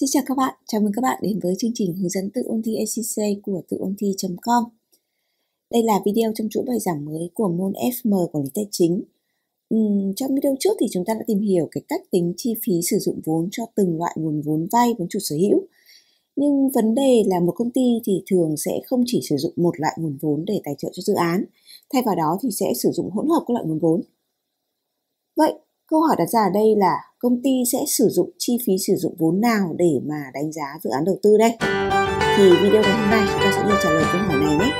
Xin chào các bạn, chào mừng các bạn đến với chương trình hướng dẫn tự ôn thi ACC của tự ôn thi.com. Đây là video trong chuỗi bài giảng mới của môn FM quản lý tài chính. Uhm, trong video trước thì chúng ta đã tìm hiểu cái cách tính chi phí sử dụng vốn cho từng loại nguồn vốn vay, vốn chủ sở hữu. Nhưng vấn đề là một công ty thì thường sẽ không chỉ sử dụng một loại nguồn vốn để tài trợ cho dự án, thay vào đó thì sẽ sử dụng hỗn hợp các loại nguồn vốn. Vậy Câu hỏi đặt ra ở đây là công ty sẽ sử dụng chi phí sử dụng vốn nào để mà đánh giá dự án đầu tư đây? Thì video ngày hôm nay chúng ta sẽ đi trả lời câu hỏi này nhé.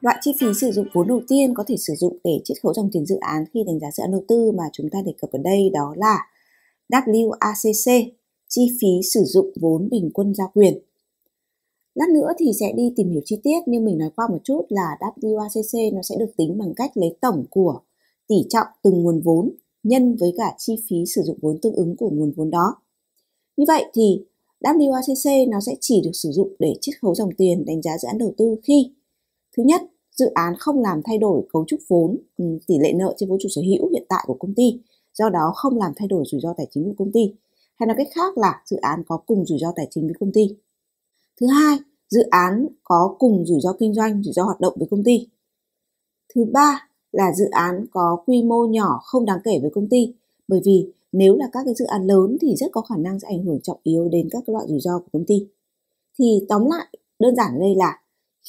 Loại chi phí sử dụng vốn đầu tiên có thể sử dụng để chiết khấu dòng tiền dự án khi đánh giá dự án đầu tư mà chúng ta đề cập ở đây đó là WACC, chi phí sử dụng vốn bình quân giao quyền. Lát nữa thì sẽ đi tìm hiểu chi tiết nhưng mình nói qua một chút là WACC nó sẽ được tính bằng cách lấy tổng của tỷ trọng từng nguồn vốn nhân với cả chi phí sử dụng vốn tương ứng của nguồn vốn đó. Như vậy thì WACC nó sẽ chỉ được sử dụng để chiết khấu dòng tiền đánh giá dự án đầu tư khi thứ nhất dự án không làm thay đổi cấu trúc vốn ừ, tỷ lệ nợ trên vốn chủ sở hữu hiện tại của công ty do đó không làm thay đổi rủi ro tài chính của công ty hay nói cách khác là dự án có cùng rủi ro tài chính với công ty Thứ hai, dự án có cùng rủi ro kinh doanh, rủi ro hoạt động với công ty. Thứ ba là dự án có quy mô nhỏ không đáng kể với công ty, bởi vì nếu là các cái dự án lớn thì rất có khả năng sẽ ảnh hưởng trọng yếu đến các loại rủi ro của công ty. Thì tóm lại, đơn giản đây là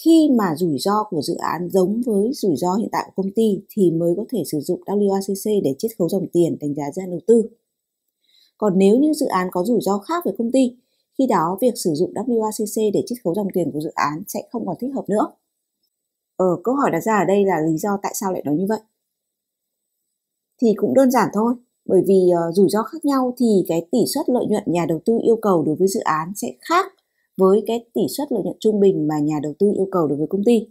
khi mà rủi ro của dự án giống với rủi ro hiện tại của công ty thì mới có thể sử dụng WACC để chiết khấu dòng tiền đánh giá dự án đầu tư. Còn nếu như dự án có rủi ro khác với công ty khi đó, việc sử dụng WACC để chiết khấu dòng tiền của dự án sẽ không còn thích hợp nữa. Ờ, câu hỏi đặt ra ở đây là lý do tại sao lại nói như vậy? Thì cũng đơn giản thôi, bởi vì uh, rủi ro khác nhau thì cái tỷ suất lợi nhuận nhà đầu tư yêu cầu đối với dự án sẽ khác với cái tỷ suất lợi nhuận trung bình mà nhà đầu tư yêu cầu đối với công ty.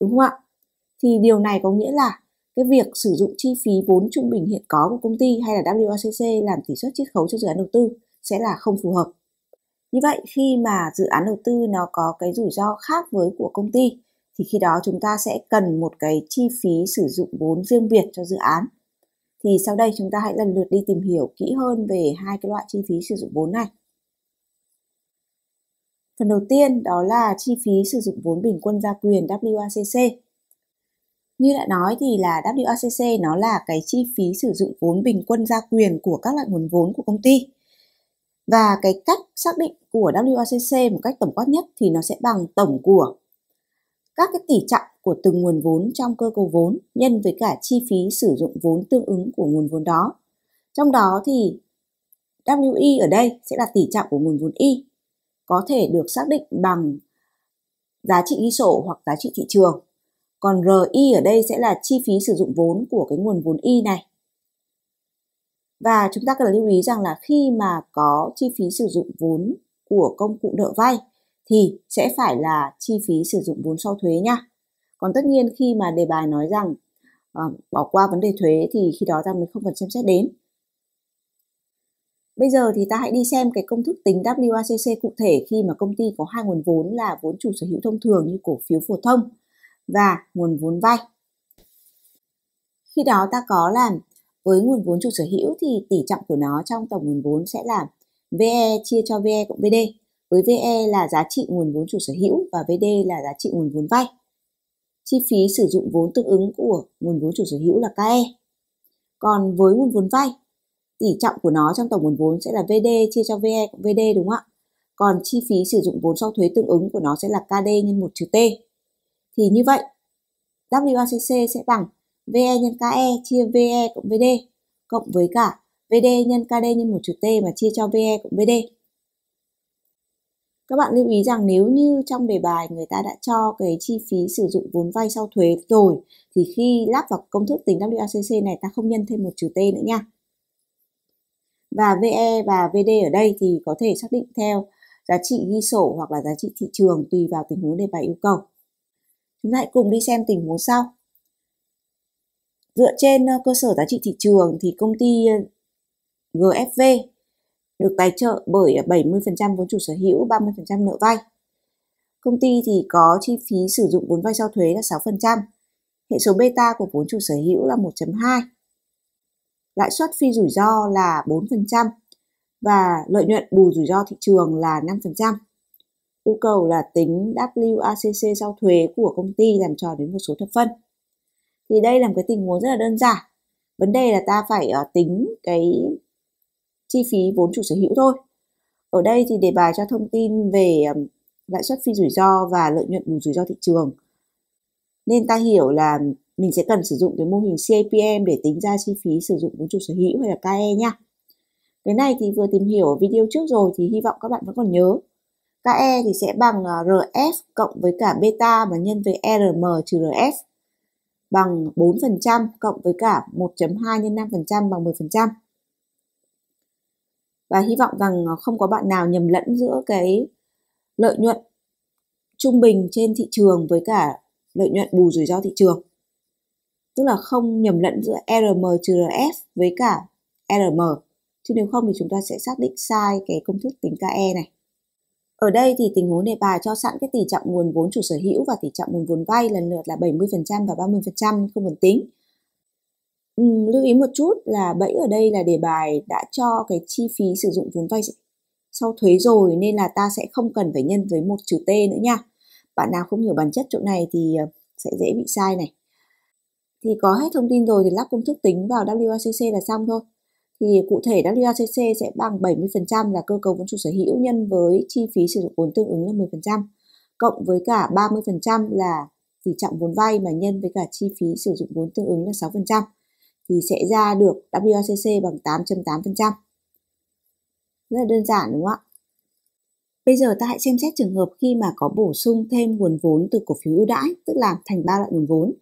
Đúng không ạ? Thì điều này có nghĩa là cái việc sử dụng chi phí vốn trung bình hiện có của công ty hay là WACC làm tỷ suất chiết khấu cho dự án đầu tư sẽ là không phù hợp như vậy khi mà dự án đầu tư nó có cái rủi ro khác với của công ty thì khi đó chúng ta sẽ cần một cái chi phí sử dụng vốn riêng biệt cho dự án thì sau đây chúng ta hãy lần lượt đi tìm hiểu kỹ hơn về hai cái loại chi phí sử dụng vốn này phần đầu tiên đó là chi phí sử dụng vốn bình quân gia quyền WACC như đã nói thì là WACC nó là cái chi phí sử dụng vốn bình quân gia quyền của các loại nguồn vốn của công ty và cái cách xác định của WACC một cách tổng quát nhất thì nó sẽ bằng tổng của các cái tỷ trọng của từng nguồn vốn trong cơ cấu vốn nhân với cả chi phí sử dụng vốn tương ứng của nguồn vốn đó. Trong đó thì WI e ở đây sẽ là tỷ trọng của nguồn vốn Y có thể được xác định bằng giá trị ghi sổ hoặc giá trị thị trường. Còn RI ở đây sẽ là chi phí sử dụng vốn của cái nguồn vốn Y này và chúng ta cần lưu ý rằng là khi mà có chi phí sử dụng vốn của công cụ nợ vay thì sẽ phải là chi phí sử dụng vốn sau thuế nha. Còn tất nhiên khi mà đề bài nói rằng uh, bỏ qua vấn đề thuế thì khi đó ta mới không cần xem xét đến. Bây giờ thì ta hãy đi xem cái công thức tính WACC cụ thể khi mà công ty có hai nguồn vốn là vốn chủ sở hữu thông thường như cổ phiếu phổ thông và nguồn vốn vay. Khi đó ta có làm với nguồn vốn chủ sở hữu thì tỷ trọng của nó trong tổng nguồn vốn sẽ là VE chia cho VE cộng VD với VE là giá trị nguồn vốn chủ sở hữu và VD là giá trị nguồn vốn vay chi phí sử dụng vốn tương ứng của nguồn vốn chủ sở hữu là KE còn với nguồn vốn vay tỷ trọng của nó trong tổng nguồn vốn sẽ là VD chia cho VE cộng VD đúng không ạ còn chi phí sử dụng vốn sau thuế tương ứng của nó sẽ là KD nhân 1 trừ T thì như vậy WACC sẽ bằng VE nhân KE chia VE cộng VD cộng với cả VD nhân KD nhân một trừ T mà chia cho VE cộng VD. Các bạn lưu ý rằng nếu như trong đề bài người ta đã cho cái chi phí sử dụng vốn vay sau thuế rồi thì khi lắp vào công thức tính WACC này ta không nhân thêm một trừ T nữa nha. Và VE và VD ở đây thì có thể xác định theo giá trị ghi sổ hoặc là giá trị thị trường tùy vào tình huống đề bài yêu cầu. Chúng ta hãy cùng đi xem tình huống sau dựa trên ờ, cơ sở giá trị thị trường thì công ty ờ, GFV được tài trợ bởi 70% ờ, vốn chủ sở hữu, 30% nợ vay. Công ty thì có chi phí sử dụng vốn vay sau thuế là 6%. Hệ số beta của vốn chủ sở hữu là 1.2. Lãi suất phi rủi ro là 4% và lợi nhuận bù rủi ro thị trường là 5%. Yêu cầu là tính WACC sau thuế của công ty làm trò đến một số thập phân thì đây là một cái tình huống rất là đơn giản vấn đề là ta phải uh, tính cái chi phí vốn chủ sở hữu thôi ở đây thì đề bài cho thông tin về um, lãi suất phi rủi ro và lợi nhuận bù rủi ro thị trường nên ta hiểu là mình sẽ cần sử dụng cái mô hình CAPM để tính ra chi phí sử dụng vốn chủ sở hữu hay là KE nha. Cái này thì vừa tìm hiểu ở video trước rồi thì hy vọng các bạn vẫn còn nhớ. KE thì sẽ bằng ờ, RF cộng với cả beta mà nhân với RM trừ RF bằng 4% cộng với cả 1.2 nhân 5% bằng 10%. Và hy vọng rằng ờ, không có bạn nào nhầm lẫn giữa cái lợi nhuận trung bình trên thị trường với cả lợi nhuận bù rủi ro thị trường. Tức là không nhầm lẫn giữa RM trừ RF với cả RM. Chứ nếu không thì chúng ta sẽ xác định sai cái công thức tính KE này. Ở đây thì tình huống đề bài cho sẵn cái tỷ trọng nguồn vốn chủ sở hữu và tỷ trọng nguồn vốn vay lần lượt là 70% và 30% không cần tính. Ừ, lưu ý một chút là bẫy ở đây là đề bài đã cho cái chi phí sử dụng vốn vay sau thuế rồi nên là ta sẽ không cần phải nhân với một trừ t nữa nha. Bạn nào không hiểu bản chất chỗ này thì ờ, sẽ dễ bị sai này. Thì có hết thông tin rồi thì lắp công thức tính vào WACC là xong thôi thì cụ thể WACC sẽ bằng 70% là cơ cấu vốn chủ sở hữu nhân với chi phí sử dụng vốn tương ứng là 10%, cộng với cả 30% là tỷ trọng vốn vay mà nhân với cả chi phí sử dụng vốn tương ứng là 6% thì sẽ ra được WACC bằng 8.8%. Rất là đơn giản đúng không ạ? Bây giờ ta hãy xem xét trường hợp khi mà có bổ sung thêm nguồn vốn từ cổ phiếu ưu đãi, tức là thành ba loại nguồn vốn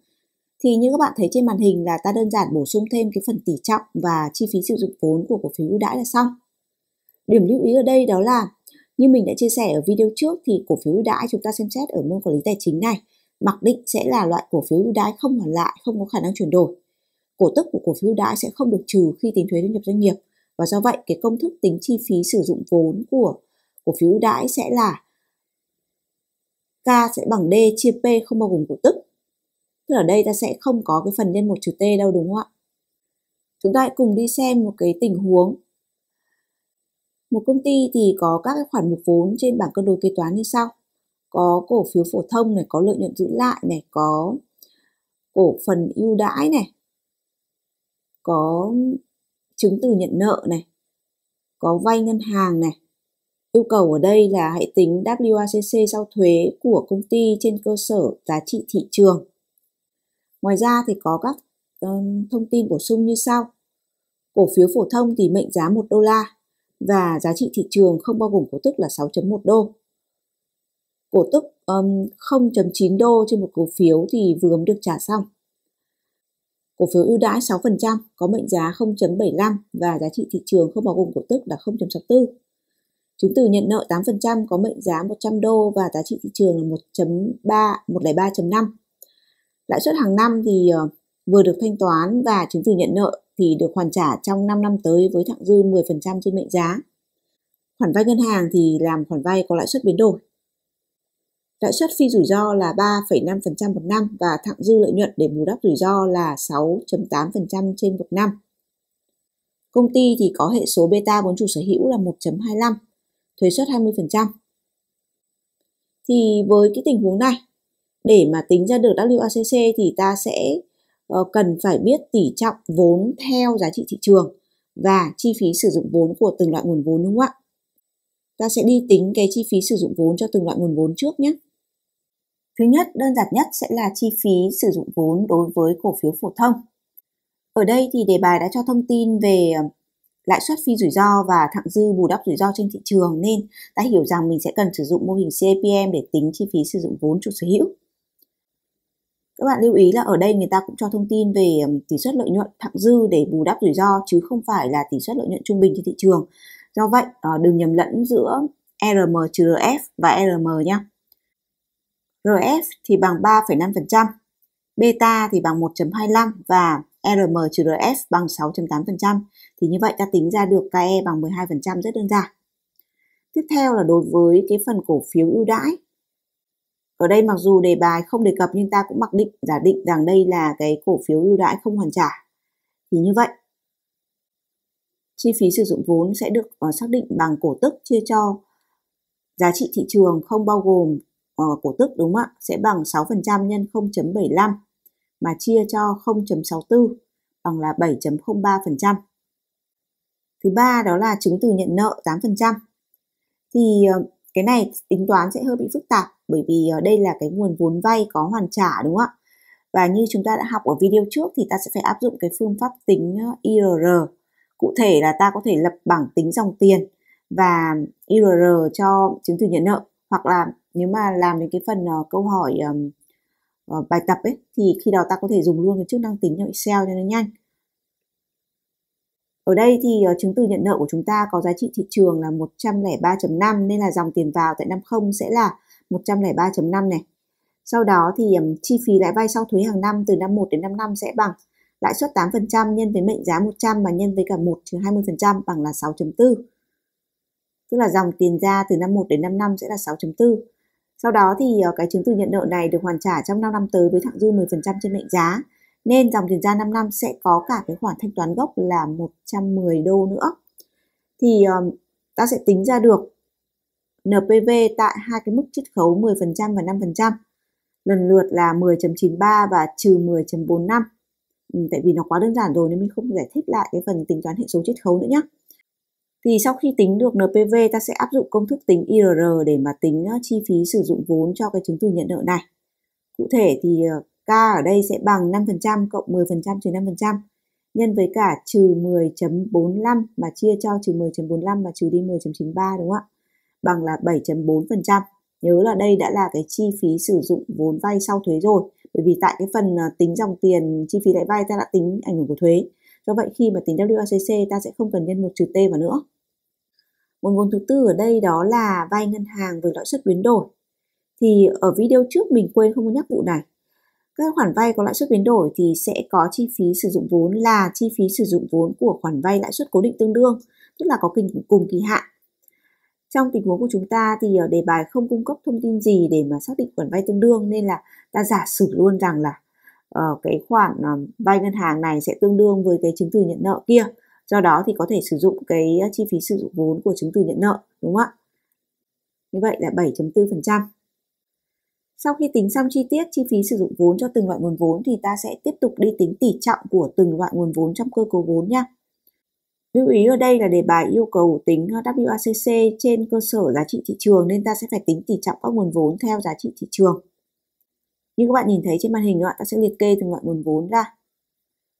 thì như các bạn thấy trên màn hình là ta đơn giản bổ sung thêm cái phần tỷ trọng và chi phí sử dụng vốn của cổ phiếu ưu đãi là xong. Điểm lưu ý ở đây đó là như mình đã chia sẻ ở video trước thì cổ phiếu ưu đãi chúng ta xem xét ở môn quản lý tài chính này mặc định sẽ là loại cổ phiếu ưu đãi không hoàn lại, không có khả năng chuyển đổi. Cổ tức của cổ phiếu ưu đãi sẽ không được trừ khi tính thuế thu nhập doanh nghiệp và do vậy cái công thức tính chi phí sử dụng vốn của cổ phiếu ưu đãi sẽ là K sẽ bằng D chia P không bao gồm cổ tức Tức ở đây ta sẽ không có cái phần nhân một trừ t đâu đúng không ạ? Chúng ta hãy cùng đi xem một cái tình huống. Một công ty thì có các cái khoản mục vốn trên bảng cân đối kế toán như sau. Có cổ phiếu phổ thông này, có lợi nhuận giữ lại này, có cổ phần ưu đãi này, có chứng từ nhận nợ này, có vay ngân hàng này. Yêu cầu ở đây là hãy tính WACC sau thuế của công ty trên cơ sở giá trị thị trường. Ngoài ra thì có các thông tin bổ sung như sau. Cổ phiếu phổ thông thì mệnh giá 1 đô la và giá trị thị trường không bao gồm cổ tức là 6.1 đô. Cổ tức um, 0.9 đô trên một cổ phiếu thì vừa mới được trả xong. Cổ phiếu ưu đãi 6% có mệnh giá 0.75 và giá trị thị trường không bao gồm cổ tức là 0.64. Chứng từ nhận nợ 8% có mệnh giá 100 đô và giá trị thị trường là 1.3 103.5. Lãi suất hàng năm thì ờ, vừa được thanh toán và chứng từ nhận nợ thì được hoàn trả trong 5 năm tới với thặng dư 10% trên mệnh giá. Khoản vay ngân hàng thì làm khoản vay có lãi suất biến đổi. Lãi suất phi rủi ro là 3,5% một năm và thặng dư lợi nhuận để bù đắp rủi ro là 6,8% trên một năm. Công ty thì có hệ số beta vốn chủ sở hữu là 1.25, thuế suất 20%. Thì với cái tình huống này để mà tính ra được WACC thì ta sẽ ờ, cần phải biết tỷ trọng vốn theo giá trị thị trường và chi phí sử dụng vốn của từng loại nguồn vốn đúng không ạ? Ta sẽ đi tính cái chi phí sử dụng vốn cho từng loại nguồn vốn trước nhé. Thứ nhất, đơn giản nhất sẽ là chi phí sử dụng vốn đối với cổ phiếu phổ thông. Ở đây thì đề bài đã cho thông tin về ờ, lãi suất phi rủi ro và thặng dư bù đắp rủi ro trên thị trường nên ta hiểu rằng mình sẽ cần sử dụng mô hình CAPM để tính chi phí sử dụng vốn chủ sở hữu các bạn lưu ý là ở đây người ta cũng cho thông tin về tỷ suất lợi nhuận thặng dư để bù đắp rủi ro chứ không phải là tỷ suất lợi nhuận trung bình trên thị trường do vậy ờ, đừng nhầm lẫn giữa RM trừ RF và RM nhé RF thì bằng 3,5% beta thì bằng 1.25 và RM trừ RF bằng 6.8% thì như vậy ta tính ra được KE bằng 12% rất đơn giản tiếp theo là đối với cái phần cổ phiếu ưu đãi ở đây mặc dù đề bài không đề cập nhưng ta cũng mặc định giả định rằng đây là cái cổ phiếu ưu đãi không hoàn trả. Thì như vậy, chi phí sử dụng vốn sẽ được uh, xác định bằng cổ tức chia cho giá trị thị trường không bao gồm uh, cổ tức đúng không ạ? Sẽ bằng 6% nhân 0.75 mà chia cho 0.64 bằng là 7.03%. Thứ ba đó là chứng từ nhận nợ 8%. Thì uh, cái này tính toán sẽ hơi bị phức tạp bởi vì ờ, đây là cái nguồn vốn vay có hoàn trả đúng không ạ và như chúng ta đã học ở video trước thì ta sẽ phải áp dụng cái phương pháp tính ờ, IRR cụ thể là ta có thể lập bảng tính dòng tiền và IRR cho chứng từ nhận nợ hoặc là nếu mà làm đến cái phần ờ, câu hỏi bài tập ấy thì khi đó ta có thể dùng luôn cái chức năng tính trong Excel cho nó nhanh ở đây thì ờ, chứng từ nhận nợ của chúng ta có giá trị thị trường là 103.5 nên là dòng tiền vào tại năm 0 sẽ là 103.5 này. Sau đó thì chi phí lãi vay sau thuế hàng năm từ năm 1 đến năm 5 sẽ bằng lãi suất 8% nhân với mệnh giá 100 và nhân với cả 1 trừ 20% bằng là 6.4. Tức là dòng tiền ra từ năm 1 đến năm 5 sẽ là 6.4. Sau đó thì ờ, cái chứng từ nhận nợ này được hoàn trả trong 5 năm tới với thặng dư 10% trên mệnh giá nên dòng tiền ra 5 năm sẽ có cả cái khoản thanh toán gốc là 110 đô nữa thì um, ta sẽ tính ra được NPV tại hai cái mức chiết khấu 10% và 5% lần lượt là 10.93 và trừ 10.45 ừ, tại vì nó quá đơn giản rồi nên mình không giải thích lại cái phần tính toán hệ số chiết khấu nữa nhé thì sau khi tính được NPV ta sẽ áp dụng công thức tính IRR để mà tính ờ, chi phí sử dụng vốn cho cái chứng từ nhận nợ này cụ thể thì ờ, K ở đây sẽ bằng 5% cộng 10% trừ 5% nhân với cả trừ 10.45 mà chia cho trừ 10.45 mà trừ đi 10.93 đúng không ạ? Bằng là 7.4%. Nhớ là đây đã là cái chi phí sử dụng vốn vay sau thuế rồi. Bởi vì tại cái phần ờ, tính dòng tiền chi phí lãi vay ta đã tính ảnh hưởng của thuế. Do vậy khi mà tính WACC ta sẽ không cần nhân một trừ T vào nữa. Nguồn vốn thứ tư ở đây đó là vay ngân hàng với lãi suất biến đổi. Thì ở video trước mình quên không có nhắc vụ này các khoản vay có lãi suất biến đổi thì sẽ có chi phí sử dụng vốn là chi phí sử dụng vốn của khoản vay lãi suất cố định tương đương, tức là có cùng, cùng kỳ hạn. Trong tình huống của chúng ta thì ờ, đề bài không cung cấp thông tin gì để mà xác định khoản vay tương đương nên là ta giả sử luôn rằng là uh, cái khoản uh, vay ngân hàng này sẽ tương đương với cái chứng từ nhận nợ kia. Do đó thì có thể sử dụng cái chi phí sử dụng vốn của chứng từ nhận nợ, đúng không ạ? Như vậy là 7.4%. Sau khi tính xong chi tiết chi phí sử dụng vốn cho từng loại nguồn vốn thì ta sẽ tiếp tục đi tính tỷ trọng của từng loại nguồn vốn trong cơ cấu vốn nha. Lưu ý ở đây là đề bài yêu cầu tính ờ, WACC trên cơ sở giá trị thị trường nên ta sẽ phải tính tỷ trọng các nguồn vốn theo giá trị thị trường. Như các bạn nhìn thấy trên màn hình, ta sẽ liệt kê từng loại nguồn vốn ra.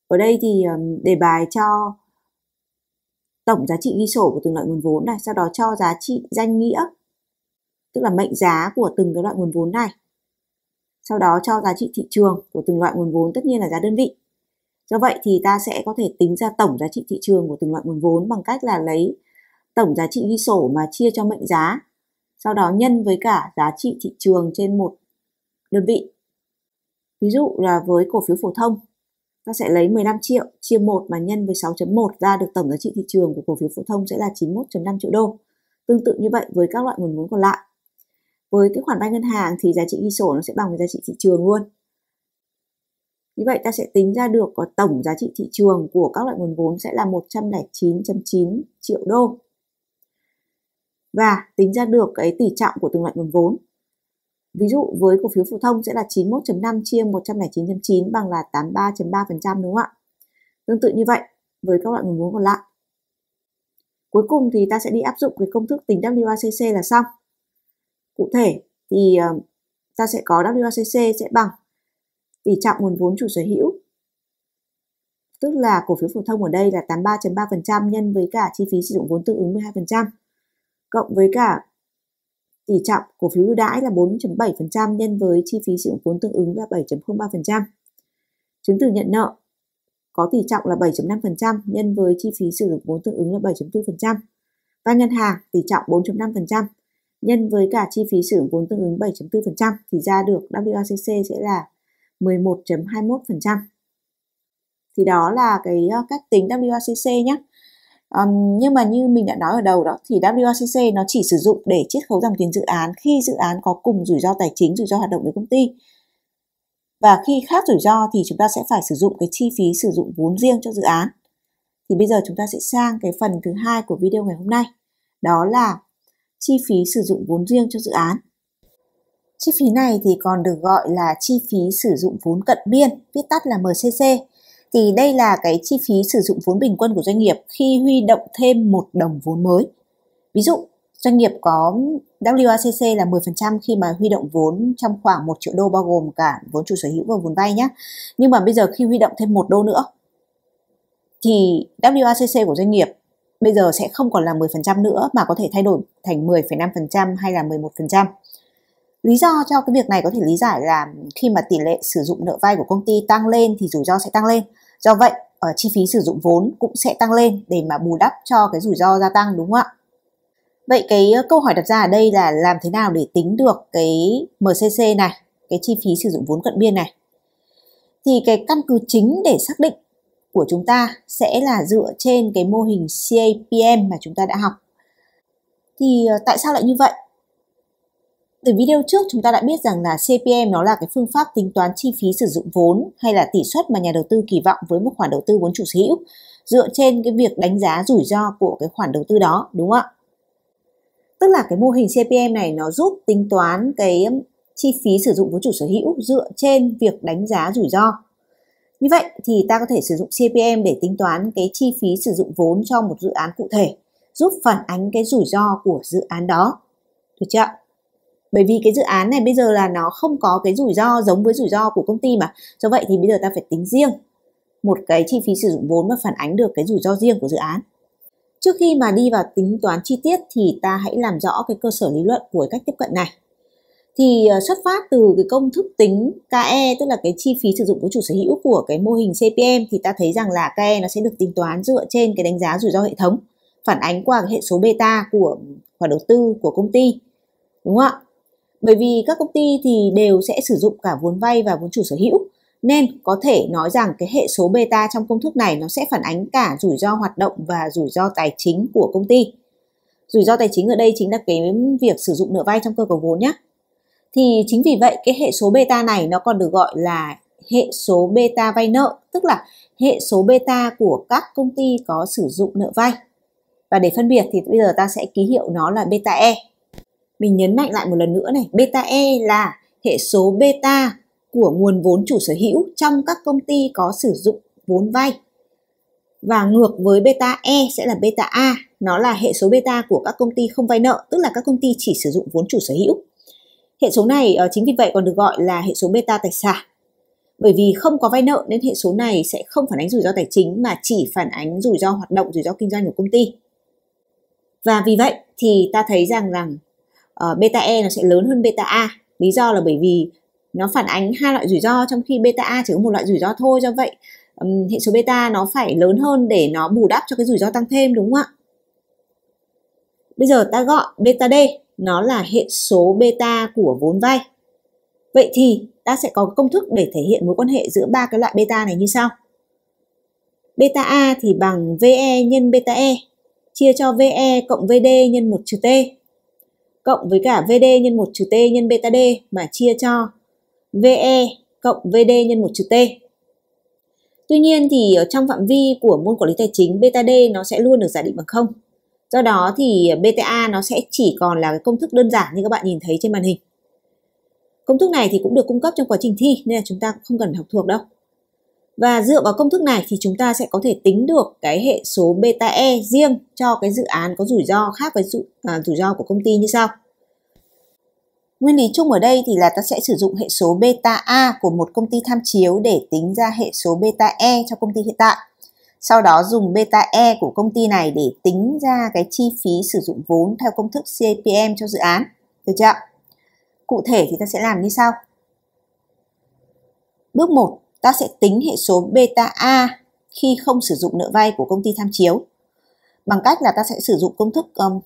Ở đây thì đề bài cho tổng giá trị ghi sổ của từng loại nguồn vốn này, sau đó cho giá trị danh nghĩa, tức là mệnh giá của từng cái loại nguồn vốn này sau đó cho giá trị thị trường của từng loại nguồn vốn tất nhiên là giá đơn vị. Do vậy thì ta sẽ có thể tính ra tổng giá trị thị trường của từng loại nguồn vốn bằng cách là lấy tổng giá trị ghi sổ mà chia cho mệnh giá, sau đó nhân với cả giá trị thị trường trên một đơn vị. Ví dụ là với cổ phiếu phổ thông, ta sẽ lấy 15 triệu chia 1 mà nhân với 6.1 ra được tổng giá trị thị trường của cổ phiếu phổ thông sẽ là 91.5 triệu đô. Tương tự như vậy với các loại nguồn vốn còn lại với cái khoản vay ngân hàng thì giá trị ghi sổ nó sẽ bằng với giá trị thị trường luôn như vậy ta sẽ tính ra được có tổng giá trị thị trường của các loại nguồn vốn sẽ là 109.9 triệu đô và tính ra được cái tỷ trọng của từng loại nguồn vốn ví dụ với cổ phiếu phổ thông sẽ là 91.5 chia 109.9 bằng là 83.3% đúng không ạ tương tự như vậy với các loại nguồn vốn còn lại cuối cùng thì ta sẽ đi áp dụng cái công thức tính WACC là xong cụ thể thì ờ, ta sẽ có WACC sẽ bằng tỷ trọng nguồn vốn chủ sở hữu tức là cổ phiếu phổ thông ở đây là 83.3% nhân với cả chi phí sử dụng vốn tương ứng 12% cộng với cả tỷ trọng cổ phiếu ưu đãi là 4.7% nhân với chi phí sử dụng vốn tương ứng là 7.03%. Chứng từ nhận nợ có tỷ trọng là 7.5% nhân với chi phí sử dụng vốn tương ứng là 7.4%. và ngân hàng tỷ trọng 4.5% nhân với cả chi phí sử dụng vốn tương ứng 7.4% thì ra được WACC sẽ là 11.21%. Thì đó là cái ờ, cách tính WACC nhé. Um, nhưng mà như mình đã nói ở đầu đó thì WACC nó chỉ sử dụng để chiết khấu dòng tiền dự án khi dự án có cùng rủi ro tài chính, rủi ro hoạt động với công ty. Và khi khác rủi ro thì chúng ta sẽ phải sử dụng cái chi phí sử dụng vốn riêng cho dự án. Thì bây giờ chúng ta sẽ sang cái phần thứ hai của video ngày hôm nay. Đó là chi phí sử dụng vốn riêng cho dự án. Chi phí này thì còn được gọi là chi phí sử dụng vốn cận biên, viết tắt là MCC. Thì đây là cái chi phí sử dụng vốn bình quân của doanh nghiệp khi huy động thêm một đồng vốn mới. Ví dụ, doanh nghiệp có WACC là 10% khi mà huy động vốn trong khoảng 1 triệu đô bao gồm cả vốn chủ sở hữu và vốn vay nhé. Nhưng mà bây giờ khi huy động thêm một đô nữa thì WACC của doanh nghiệp bây giờ sẽ không còn là 10% nữa mà có thể thay đổi thành 10,5% hay là 11%. Lý do cho cái việc này có thể lý giải là khi mà tỷ lệ sử dụng nợ vay của công ty tăng lên thì rủi ro sẽ tăng lên. Do vậy, ở ờ, chi phí sử dụng vốn cũng sẽ tăng lên để mà bù đắp cho cái rủi ro gia tăng đúng không ạ? Vậy cái ờ, câu hỏi đặt ra ở đây là làm thế nào để tính được cái MCC này, cái chi phí sử dụng vốn cận biên này? Thì cái căn cứ chính để xác định của chúng ta sẽ là dựa trên cái mô hình CAPM mà chúng ta đã học. Thì ờ, tại sao lại như vậy? Từ video trước chúng ta đã biết rằng là CPM nó là cái phương pháp tính toán chi phí sử dụng vốn hay là tỷ suất mà nhà đầu tư kỳ vọng với một khoản đầu tư vốn chủ sở hữu dựa trên cái việc đánh giá rủi ro của cái khoản đầu tư đó đúng không ạ? Tức là cái mô hình CPM này nó giúp tính toán cái chi phí sử dụng vốn chủ sở hữu dựa trên việc đánh giá rủi ro như vậy thì ta có thể sử dụng CPM để tính toán cái chi phí sử dụng vốn cho một dự án cụ thể, giúp phản ánh cái rủi ro của dự án đó. Được chưa? Bởi vì cái dự án này bây giờ là nó không có cái rủi ro giống với rủi ro của công ty mà. Do vậy thì bây giờ ta phải tính riêng một cái chi phí sử dụng vốn mà phản ánh được cái rủi ro riêng của dự án. Trước khi mà đi vào tính toán chi tiết thì ta hãy làm rõ cái cơ sở lý luận của cách tiếp cận này thì ờ, xuất phát từ cái công thức tính KE tức là cái chi phí sử dụng vốn chủ sở hữu của cái mô hình CPM thì ta thấy rằng là KE nó sẽ được tính toán dựa trên cái đánh giá rủi ro hệ thống phản ánh qua cái hệ số beta của khoản đầu tư của công ty đúng không ạ bởi vì các công ty thì đều sẽ sử dụng cả vốn vay và vốn chủ sở hữu nên có thể nói rằng cái hệ số beta trong công thức này nó sẽ phản ánh cả rủi ro hoạt động và rủi ro tài chính của công ty rủi ro tài chính ở đây chính là cái việc sử dụng nợ vay trong cơ cấu vốn nhé thì chính vì vậy cái hệ số beta này nó còn được gọi là hệ số beta vay nợ, tức là hệ số beta của các công ty có sử dụng nợ vay. Và để phân biệt thì bây giờ ta sẽ ký hiệu nó là beta E. Mình nhấn mạnh lại một lần nữa này, beta E là hệ số beta của nguồn vốn chủ sở hữu trong các công ty có sử dụng vốn vay. Và ngược với beta E sẽ là beta A, nó là hệ số beta của các công ty không vay nợ, tức là các công ty chỉ sử dụng vốn chủ sở hữu. Hệ số này ờ, chính vì vậy còn được gọi là hệ số beta tài sản. Bởi vì không có vay nợ nên hệ số này sẽ không phản ánh rủi ro tài chính mà chỉ phản ánh rủi ro hoạt động, rủi ro kinh doanh của công ty. Và vì vậy thì ta thấy rằng rằng uh, beta E nó sẽ lớn hơn beta A. Lý do là bởi vì nó phản ánh hai loại rủi ro trong khi beta A chỉ có một loại rủi ro thôi do vậy um, hệ số beta nó phải lớn hơn để nó bù đắp cho cái rủi ro tăng thêm đúng không ạ? Bây giờ ta gọi beta D nó là hệ số beta của vốn vay. Vậy thì ta sẽ có công thức để thể hiện mối quan hệ giữa ba cái loại beta này như sau. Beta A thì bằng VE nhân beta E chia cho VE cộng VD nhân 1 trừ T cộng với cả VD nhân 1 trừ T nhân beta D mà chia cho VE cộng VD nhân 1 trừ T. Tuy nhiên thì ở trong phạm vi của môn quản lý tài chính beta D nó sẽ luôn được giả định bằng 0 do đó thì BTA nó sẽ chỉ còn là cái công thức đơn giản như các bạn nhìn thấy trên màn hình công thức này thì cũng được cung cấp trong quá trình thi nên là chúng ta cũng không cần học thuộc đâu và dựa vào công thức này thì chúng ta sẽ có thể tính được cái hệ số beta e riêng cho cái dự án có rủi ro khác với à, rủi, ro của công ty như sau. Nguyên lý chung ở đây thì là ta sẽ sử dụng hệ số beta a của một công ty tham chiếu để tính ra hệ số beta e cho công ty hiện tại sau đó dùng beta E của công ty này để tính ra cái chi phí sử dụng vốn theo công thức CAPM cho dự án. Được chưa? Cụ thể thì ta sẽ làm như sau. Bước 1, ta sẽ tính hệ số beta A khi không sử dụng nợ vay của công ty tham chiếu. Bằng cách là ta sẽ sử dụng công thức um,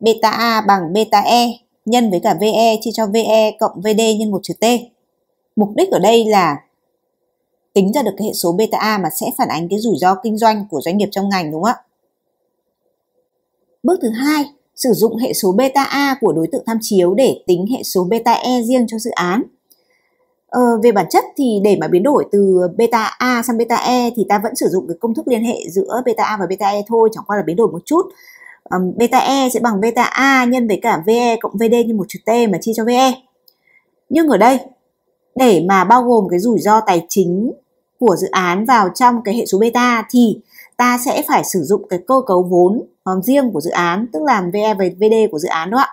beta A bằng beta E nhân với cả VE chia cho VE cộng VD nhân 1 trừ T. Mục đích ở đây là tính ra được cái hệ số beta A mà sẽ phản ánh cái rủi ro kinh doanh của doanh nghiệp trong ngành đúng không ạ? Bước thứ hai, sử dụng hệ số beta A của đối tượng tham chiếu để tính hệ số beta E riêng cho dự án. Ờ, về bản chất thì để mà biến đổi từ beta A sang beta E thì ta vẫn sử dụng cái công thức liên hệ giữa beta A và beta E thôi, chẳng qua là biến đổi một chút. Um, beta E sẽ bằng beta A nhân với cả VE cộng VD như một chữ T mà chia cho VE. Nhưng ở đây để mà bao gồm cái rủi ro tài chính của dự án vào trong cái hệ số beta thì ta sẽ phải sử dụng cái cơ cấu vốn ờ, riêng của dự án tức là VE và VD của dự án đó ạ.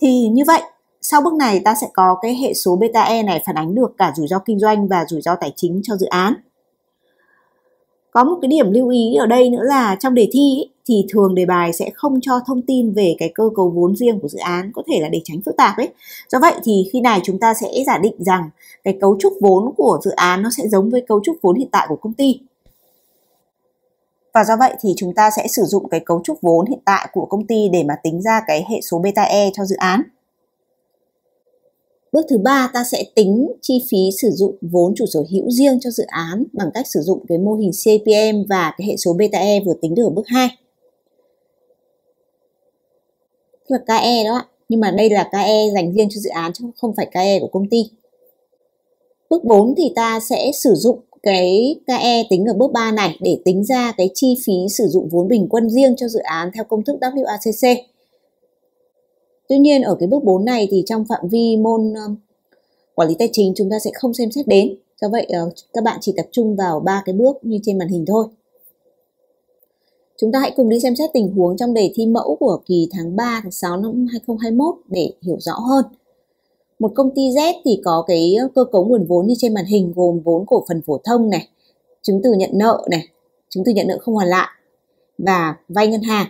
Thì như vậy sau bước này ta sẽ có cái hệ số beta E này phản ánh được cả rủi ro kinh doanh và rủi ro tài chính cho dự án có một cái điểm lưu ý ở đây nữa là trong đề thi ý, thì thường đề bài sẽ không cho thông tin về cái cơ cấu vốn riêng của dự án có thể là để tránh phức tạp ấy do vậy thì khi này chúng ta sẽ giả định rằng cái cấu trúc vốn của dự án nó sẽ giống với cấu trúc vốn hiện tại của công ty và do vậy thì chúng ta sẽ sử dụng cái cấu trúc vốn hiện tại của công ty để mà tính ra cái hệ số beta e cho dự án Bước thứ ba ta sẽ tính chi phí sử dụng vốn chủ sở hữu riêng cho dự án bằng cách sử dụng cái mô hình CPM và cái hệ số beta E vừa tính được ở bước 2. Tức là KE đó ạ. Nhưng mà đây là KE dành riêng cho dự án chứ không phải KE của công ty. Bước 4 thì ta sẽ sử dụng cái KE tính ở bước 3 này để tính ra cái chi phí sử dụng vốn bình quân riêng cho dự án theo công thức WACC Tuy nhiên ở cái bước 4 này thì trong phạm vi môn um, quản lý tài chính chúng ta sẽ không xem xét đến. Do vậy ờ, các bạn chỉ tập trung vào ba cái bước như trên màn hình thôi. Chúng ta hãy cùng đi xem xét tình huống trong đề thi mẫu của kỳ tháng 3 tháng 6 năm 2021 để hiểu rõ hơn. Một công ty Z thì có cái ờ, cơ cấu nguồn vốn như trên màn hình gồm vốn cổ phần phổ thông này, chứng từ nhận nợ này, chứng từ nhận nợ không hoàn lại và vay ngân hàng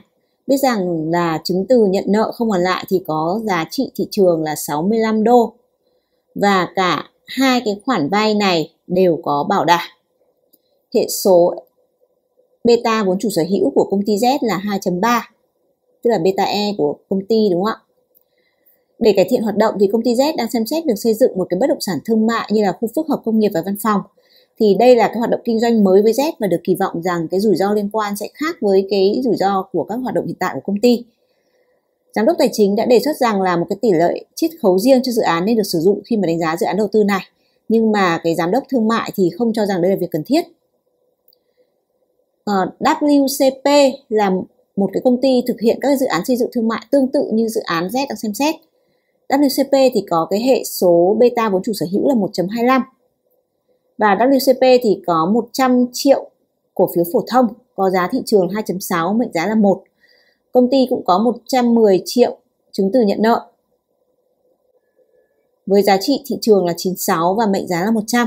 biết rằng là chứng từ nhận nợ không hoàn lại thì có giá trị thị trường là 65 đô và cả hai cái khoản vay này đều có bảo đảm. Hệ số beta vốn chủ sở hữu của công ty Z là 2.3, tức là beta E của công ty đúng không ạ? Để cải thiện hoạt động thì công ty Z đang xem xét được xây dựng một cái bất động sản thương mại như là khu phức hợp công nghiệp và văn phòng thì đây là cái hoạt động kinh doanh mới với Z và được kỳ vọng rằng cái rủi ro liên quan sẽ khác với cái rủi ro của các hoạt động hiện tại của công ty. Giám đốc tài chính đã đề xuất rằng là một cái tỷ lệ chiết khấu riêng cho dự án nên được sử dụng khi mà đánh giá dự án đầu tư này. Nhưng mà cái giám đốc thương mại thì không cho rằng đây là việc cần thiết. Ờ, WCP là một cái công ty thực hiện các dự án xây dựng thương mại tương tự như dự án Z đang xem xét. WCP thì có cái hệ số beta vốn chủ sở hữu là 1.25 và WCP thì có 100 triệu cổ phiếu phổ thông có giá thị trường 2.6 mệnh giá là 1. Công ty cũng có 110 triệu chứng từ nhận nợ với giá trị thị trường là 96 và mệnh giá là 100.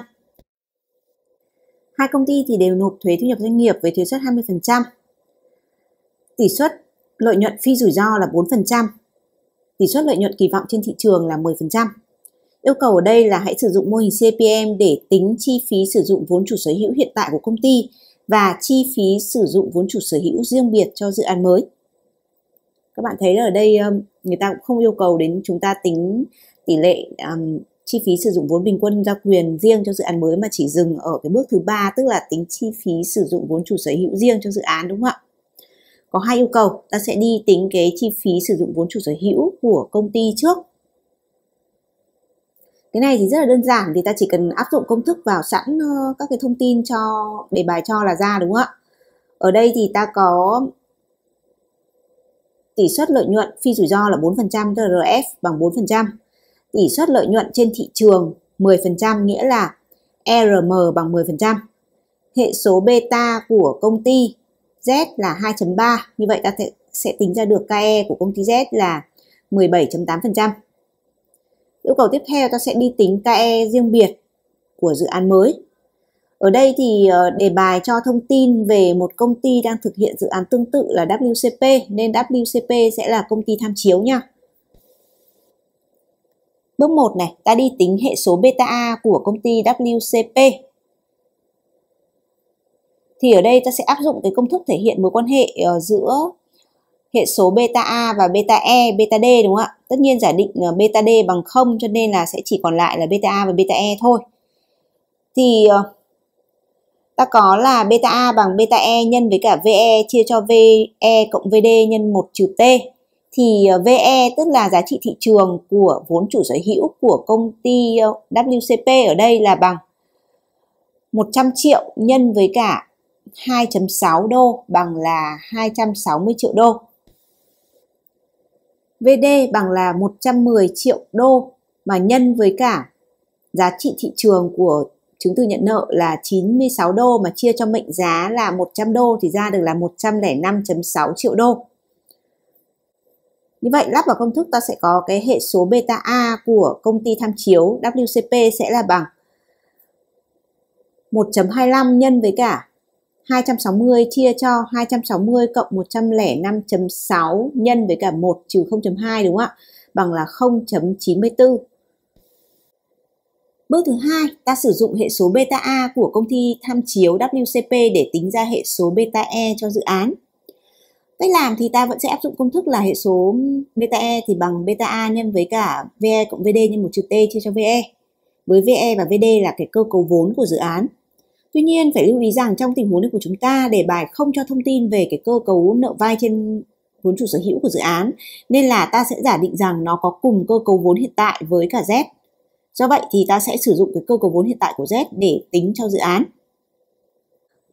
Hai công ty thì đều nộp thuế thu nhập doanh nghiệp với thuế suất 20%. Tỷ suất lợi nhuận phi rủi ro là 4%. Tỷ suất lợi nhuận kỳ vọng trên thị trường là 10%. Yêu cầu ở đây là hãy sử dụng mô hình CPM để tính chi phí sử dụng vốn chủ sở hữu hiện tại của công ty và chi phí sử dụng vốn chủ sở hữu riêng biệt cho dự án mới. Các bạn thấy là ở đây um, người ta cũng không yêu cầu đến chúng ta tính tỷ lệ um, chi phí sử dụng vốn bình quân giao quyền riêng cho dự án mới mà chỉ dừng ở cái bước thứ ba tức là tính chi phí sử dụng vốn chủ sở hữu riêng cho dự án đúng không ạ? Có hai yêu cầu, ta sẽ đi tính cái chi phí sử dụng vốn chủ sở hữu của công ty trước cái này thì rất là đơn giản thì ta chỉ cần áp dụng công thức vào sẵn ờ, các cái thông tin cho để bài cho là ra đúng không ạ ở đây thì ta có tỷ suất lợi nhuận phi rủi ro là 4% tức là RF bằng 4% tỷ suất lợi nhuận trên thị trường 10% nghĩa là ERM bằng 10% hệ số beta của công ty Z là 2.3 như vậy ta sẽ tính ra được KE của công ty Z là 17.8% Yêu cầu tiếp theo ta sẽ đi tính KE riêng biệt của dự án mới. Ở đây thì ờ, đề bài cho thông tin về một công ty đang thực hiện dự án tương tự là WCP nên WCP sẽ là công ty tham chiếu nha. Bước 1 này, ta đi tính hệ số beta A của công ty WCP. Thì ở đây ta sẽ áp dụng cái công thức thể hiện mối quan hệ ờ, giữa hệ số beta A và beta E, beta D đúng không ạ? Tất nhiên giả định beta D bằng 0 cho nên là sẽ chỉ còn lại là beta A và beta E thôi. Thì ờ, ta có là beta A bằng beta E nhân với cả VE chia cho VE cộng VD nhân 1 trừ T. Thì ờ, VE tức là giá trị thị trường của vốn chủ sở hữu của công ty ờ, WCP ở đây là bằng 100 triệu nhân với cả 2.6 đô bằng là 260 triệu đô. VD bằng là 110 triệu đô mà nhân với cả giá trị thị trường của chứng từ nhận nợ là 96 đô mà chia cho mệnh giá là 100 đô thì ra được là 105.6 triệu đô. Như vậy lắp vào công thức ta sẽ có cái hệ số beta A của công ty tham chiếu WCP sẽ là bằng 1.25 nhân với cả 260 chia cho 260 cộng 105.6 nhân với cả 1 trừ 0.2 đúng không ạ? Bằng là 0.94. Bước thứ hai, ta sử dụng hệ số beta A của công ty tham chiếu WCP để tính ra hệ số beta E cho dự án. Cách làm thì ta vẫn sẽ áp dụng công thức là hệ số beta E thì bằng beta A nhân với cả VE cộng VD nhân 1 trừ T chia cho VE. Với VE và VD là cái cơ cấu vốn của dự án Tuy nhiên phải lưu ý rằng trong tình huống này của chúng ta đề bài không cho thông tin về cái cơ cấu nợ vay trên vốn chủ sở hữu của dự án nên là ta sẽ giả định rằng nó có cùng cơ cấu vốn hiện tại với cả Z. Do vậy thì ta sẽ sử dụng cái cơ cấu vốn hiện tại của Z để tính cho dự án.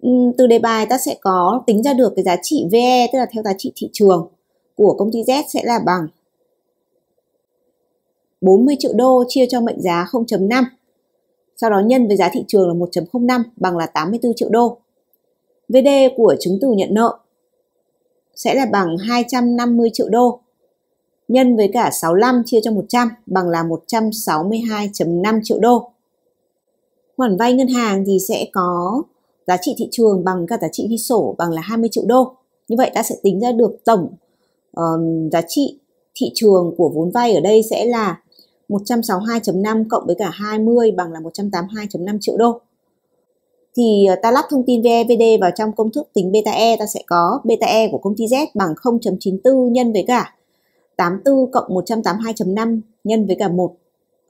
Ừ, từ đề bài ta sẽ có tính ra được cái giá trị VE tức là theo giá trị thị trường của công ty Z sẽ là bằng 40 triệu đô chia cho mệnh giá 0 sau đó nhân với giá thị trường là 1.05 bằng là 84 triệu đô. VD của chứng từ nhận nợ sẽ là bằng 250 triệu đô nhân với cả 65 chia cho 100 bằng là 162.5 triệu đô. Khoản vay ngân hàng thì sẽ có giá trị thị trường bằng cả giá trị ghi sổ bằng là 20 triệu đô. Như vậy ta sẽ tính ra được tổng um, giá trị thị trường của vốn vay ở đây sẽ là 162.5 cộng với cả 20 bằng là 182.5 triệu đô. Thì ờ, ta lắp thông tin VEVD vào trong công thức tính beta E ta sẽ có beta E của công ty Z bằng 0.94 nhân với cả 84 cộng 182.5 nhân với cả 1 uh,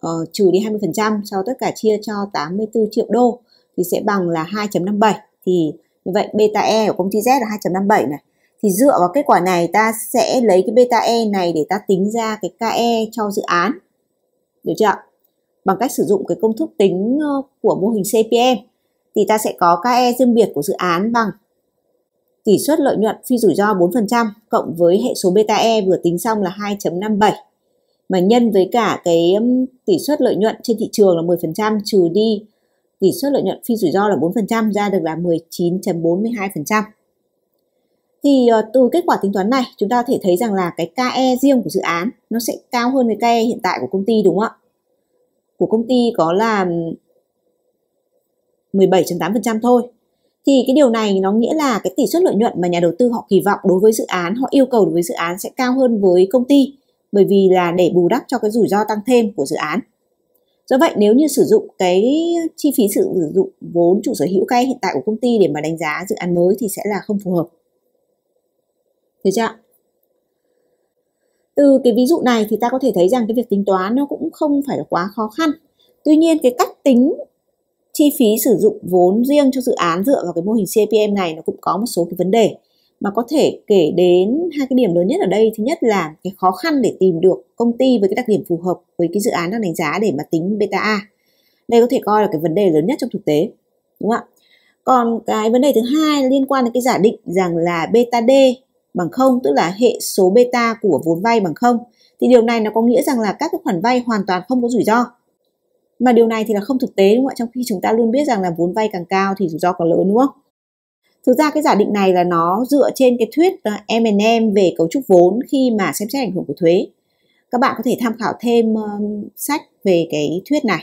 ờ, trừ đi 20% sau tất cả chia cho 84 triệu đô thì sẽ bằng là 2.57. Thì như vậy beta E của công ty Z là 2.57 này thì dựa vào kết quả này ta sẽ lấy cái beta E này để ta tính ra cái KE cho dự án được chưa bằng cách sử dụng cái công thức tính ờ, của mô hình CPM thì ta sẽ có KE riêng biệt của dự án bằng tỷ suất lợi nhuận phi rủi ro 4% cộng với hệ số beta E vừa tính xong là 2.57 mà nhân với cả cái tỷ suất lợi nhuận trên thị trường là 10% trừ đi tỷ suất lợi nhuận phi rủi ro là 4% ra được là 19.42% thì ờ, từ kết quả tính toán này chúng ta có thể thấy rằng là cái KE riêng của dự án nó sẽ cao hơn cái KE hiện tại của công ty đúng không ạ? Của công ty có là 17.8% thôi. Thì cái điều này nó nghĩa là cái tỷ suất lợi nhuận mà nhà đầu tư họ kỳ vọng đối với dự án, họ yêu cầu đối với dự án sẽ cao hơn với công ty bởi vì là để bù đắp cho cái rủi ro tăng thêm của dự án. Do vậy nếu như sử dụng cái chi phí sử dụng vốn chủ sở hữu KE hiện tại của công ty để mà đánh giá dự án mới thì sẽ là không phù hợp. Được chưa ạ? Từ cái ví dụ này thì ta có thể thấy rằng cái việc tính toán nó cũng không phải là quá khó khăn. Tuy nhiên cái cách tính chi phí sử dụng vốn riêng cho dự án dựa vào cái mô hình CPM này nó cũng có một số cái vấn đề mà có thể kể đến hai cái điểm lớn nhất ở đây thứ nhất là cái khó khăn để tìm được công ty với cái đặc điểm phù hợp với cái dự án đang đánh giá để mà tính beta A đây có thể coi là cái vấn đề lớn nhất trong thực tế đúng không ạ còn cái vấn đề thứ hai liên quan đến cái giả định rằng là beta D bằng 0 tức là hệ số beta của vốn vay bằng 0 thì điều này nó có nghĩa rằng là các cái khoản vay hoàn toàn không có rủi ro. Mà điều này thì là không thực tế đúng không ạ? Trong khi chúng ta luôn biết rằng là vốn vay càng cao thì rủi ro càng lớn đúng không? Thực ra cái giả định này là nó dựa trên cái thuyết M&M về cấu trúc vốn khi mà xem xét ảnh hưởng của thuế. Các bạn có thể tham khảo thêm ờ, sách về cái thuyết này.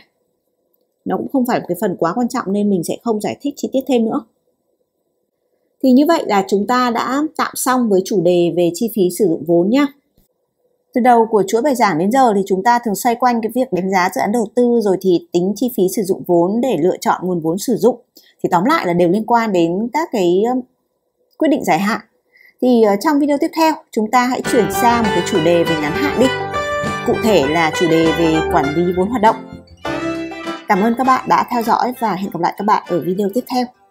Nó cũng không phải một cái phần quá quan trọng nên mình sẽ không giải thích chi tiết thêm nữa. Thì như vậy là chúng ta đã tạm xong với chủ đề về chi phí sử dụng vốn nhé. Từ đầu của chuỗi bài giảng đến giờ thì chúng ta thường xoay quanh cái việc đánh giá dự án đầu tư rồi thì tính chi phí sử dụng vốn để lựa chọn nguồn vốn sử dụng. Thì tóm lại là đều liên quan đến các cái um, quyết định dài hạn. Thì ờ, trong video tiếp theo chúng ta hãy chuyển sang một cái chủ đề về ngắn hạn đi. Cụ thể là chủ đề về quản lý vốn hoạt động. Cảm ơn các bạn đã theo dõi và hẹn gặp lại các bạn ở video tiếp theo.